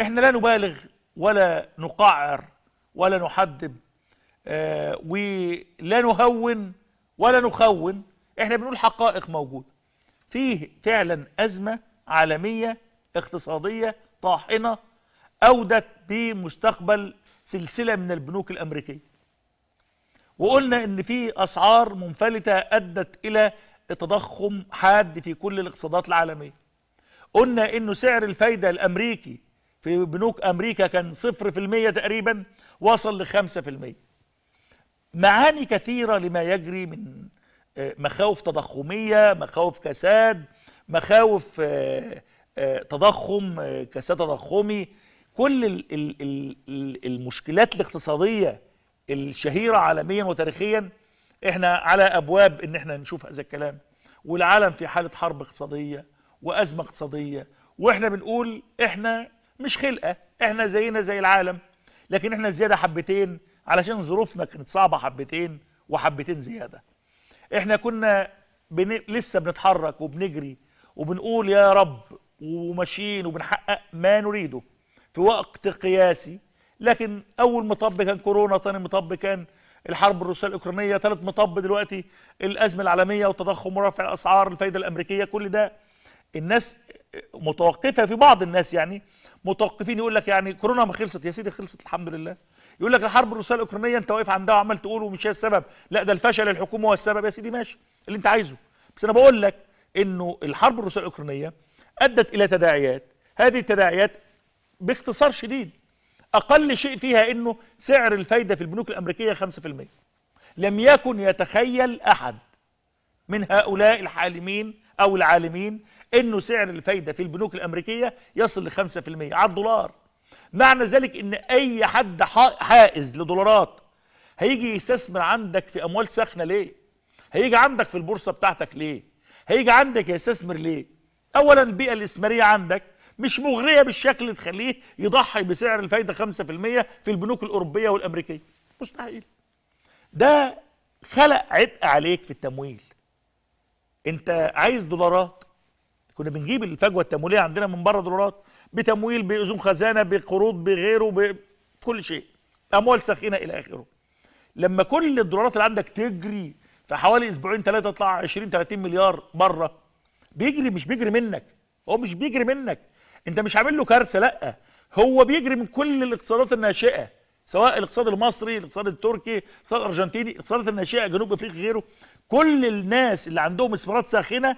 احنا لا نبالغ ولا نقعر ولا نحدب آه ولا نهون ولا نخون احنا بنقول حقائق موجوده فيه فعلا ازمه عالميه اقتصاديه طاحنه اودت بمستقبل سلسله من البنوك الامريكيه وقلنا ان في اسعار منفلته ادت الى تضخم حاد في كل الاقتصادات العالميه قلنا انه سعر الفايده الامريكي في بنوك امريكا كان 0% تقريبا وصل ل 5% معاني كثيره لما يجري من آه، مخاوف تضخميه مخاوف كساد مخاوف آه، آه، تضخم كساد تضخمي كل المشكلات الاقتصاديه الشهيره عالميا وتاريخيا احنا على ابواب ان احنا نشوف هذا الكلام والعالم في حاله حرب اقتصاديه وازمه اقتصاديه واحنا بنقول احنا مش خلقه احنا زينا زي العالم لكن احنا زياده حبتين علشان ظروفنا كانت صعبه حبتين وحبتين زياده احنا كنا بن... لسه بنتحرك وبنجري وبنقول يا رب وماشيين وبنحقق ما نريده في وقت قياسي لكن اول مطب كان كورونا ثاني مطب كان الحرب الروسيه الاوكرانيه ثالث مطب دلوقتي الازمه العالميه والتضخم ورفع الاسعار الفايده الامريكيه كل ده الناس متوقفه في بعض الناس يعني متوقفين يقول لك يعني كورونا ما خلصت يا سيدي خلصت الحمد لله يقول لك الحرب الروسيه الاوكرانيه انت واقف عندها وعمال تقول ومش هي السبب لا ده الفشل الحكومه هو السبب يا سيدي ماشي اللي انت عايزه بس انا بقول لك انه الحرب الروسيه الاوكرانيه ادت الى تداعيات هذه التداعيات باختصار شديد اقل شيء فيها انه سعر الفايده في البنوك الامريكيه 5% لم يكن يتخيل احد من هؤلاء الحالمين او العالمين انه سعر الفايده في البنوك الامريكيه يصل ل 5% على الدولار معنى ذلك ان اي حد حائز لدولارات هيجي يستثمر عندك في اموال ساخنه ليه هيجي عندك في البورصه بتاعتك ليه هيجي عندك يستثمر ليه اولا البيئه الاستثماريه عندك مش مغريه بالشكل اللي تخليه يضحي بسعر الفايده 5% في البنوك الاوروبيه والامريكيه مستحيل ده خلق عبء عليك في التمويل انت عايز دولارات كنا بنجيب الفجوه التمويليه عندنا من بره دولارات بتمويل باذون خزانه بقروض بغيره بكل شيء اموال ساخنه الى اخره لما كل الدولارات اللي عندك تجري في حوالي اسبوعين ثلاثه تطلع 20 30 مليار بره بيجري مش بيجري منك هو مش بيجري منك انت مش عامل له كارثه لا هو بيجري من كل الاقتصادات الناشئه سواء الاقتصاد المصري الاقتصاد التركي الاقتصاد الارجنتيني الاقتصادات الناشئه جنوب افريقيا غيره كل الناس اللي عندهم استثمارات ساخنه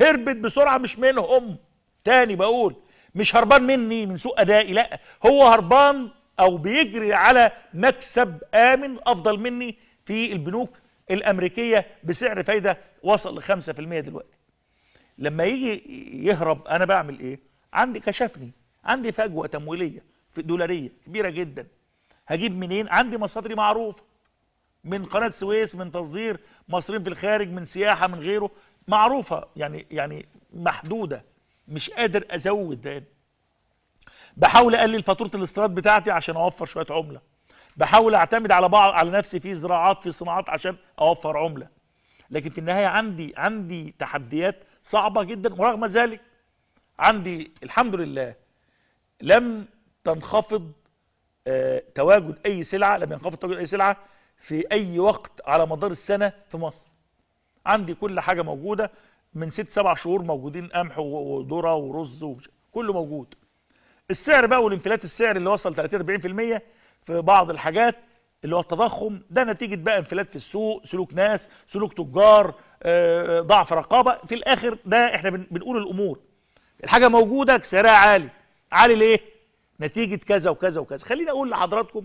هربت بسرعه مش منهم تاني بقول مش هربان مني من سوء ادائي لا هو هربان او بيجري على مكسب امن افضل مني في البنوك الامريكيه بسعر فايده وصل ل 5% دلوقتي لما يجي يهرب انا بعمل ايه عندي كشفني عندي فجوه تمويليه في دولاريه كبيره جدا هجيب منين عندي مصادري معروفه من قناه سويس من تصدير مصريين في الخارج من سياحه من غيره معروفه يعني يعني محدوده مش قادر ازود يعني. بحاول اقلل فاتوره الاستيراد بتاعتي عشان اوفر شويه عمله بحاول اعتمد على بعض على نفسي في زراعات في صناعات عشان اوفر عمله لكن في النهايه عندي عندي تحديات صعبه جدا ورغم ذلك عندي الحمد لله لم تنخفض آه تواجد اي سلعه لم ينخفض تواجد اي سلعه في اي وقت على مدار السنه في مصر عندي كل حاجه موجوده من ست سبع شهور موجودين قمح وذره ورز كله موجود السعر بقى والانفلات السعر اللي وصل 30 40% في بعض الحاجات اللي هو التضخم ده نتيجه بقى انفلات في السوق سلوك ناس سلوك تجار آه، آه، ضعف رقابه في الاخر ده احنا بنقول الامور الحاجه موجوده سعرها عالي عالي ليه نتيجه كذا وكذا وكذا خليني اقول لحضراتكم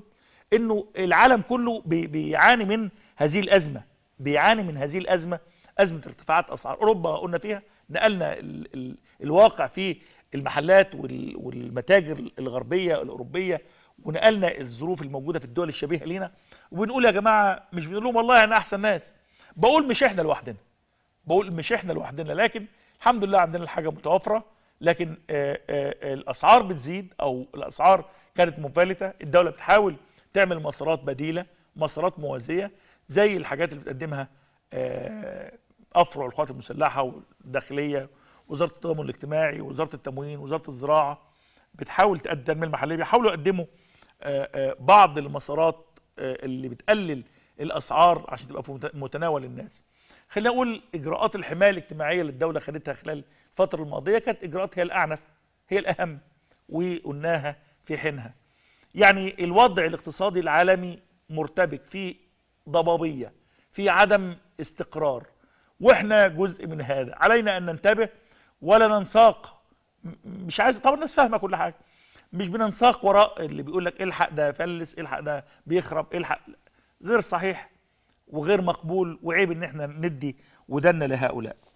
انه العالم كله بيعاني من هذه الازمه بيعاني من هذه الأزمة أزمة ارتفاعات أسعار أوروبا قلنا فيها نقلنا ال ال الواقع في المحلات وال والمتاجر الغربية الأوروبية ونقلنا الظروف الموجودة في الدول الشبيهة لينا وبنقول يا جماعة مش بنقول لهم والله أنا أحسن ناس بقول مش إحنا لوحدنا بقول مش إحنا لوحدنا لكن الحمد لله عندنا الحاجة متوفرة لكن آآ آآ الأسعار بتزيد أو الأسعار كانت منفلتة الدولة بتحاول تعمل مسارات بديلة مسارات موازية زي الحاجات اللي بتقدمها آه، افرع القوات المسلحه والداخليه وزاره التضامن الاجتماعي وزاره التموين وزاره الزراعه بتحاول تقدم المحليه بيحاولوا يقدموا آه، آه، بعض المسارات اللي بتقلل الاسعار عشان تبقى في متناول الناس خلينا نقول اجراءات الحمايه الاجتماعيه اللي الدوله خدتها خلال الفتره الماضيه كانت اجراءات هي الاعنف هي الاهم وقلناها في حينها يعني الوضع الاقتصادي العالمي مرتبك في ضبابيه في عدم استقرار واحنا جزء من هذا علينا ان ننتبه ولا ننساق مش عايز طبعا الناس فاهمه كل حاجه مش بننساق وراء اللي بيقول لك الحق ده فلس الحق ده بيخرب الحق غير صحيح وغير مقبول وعيب ان احنا ندي ودنا لهؤلاء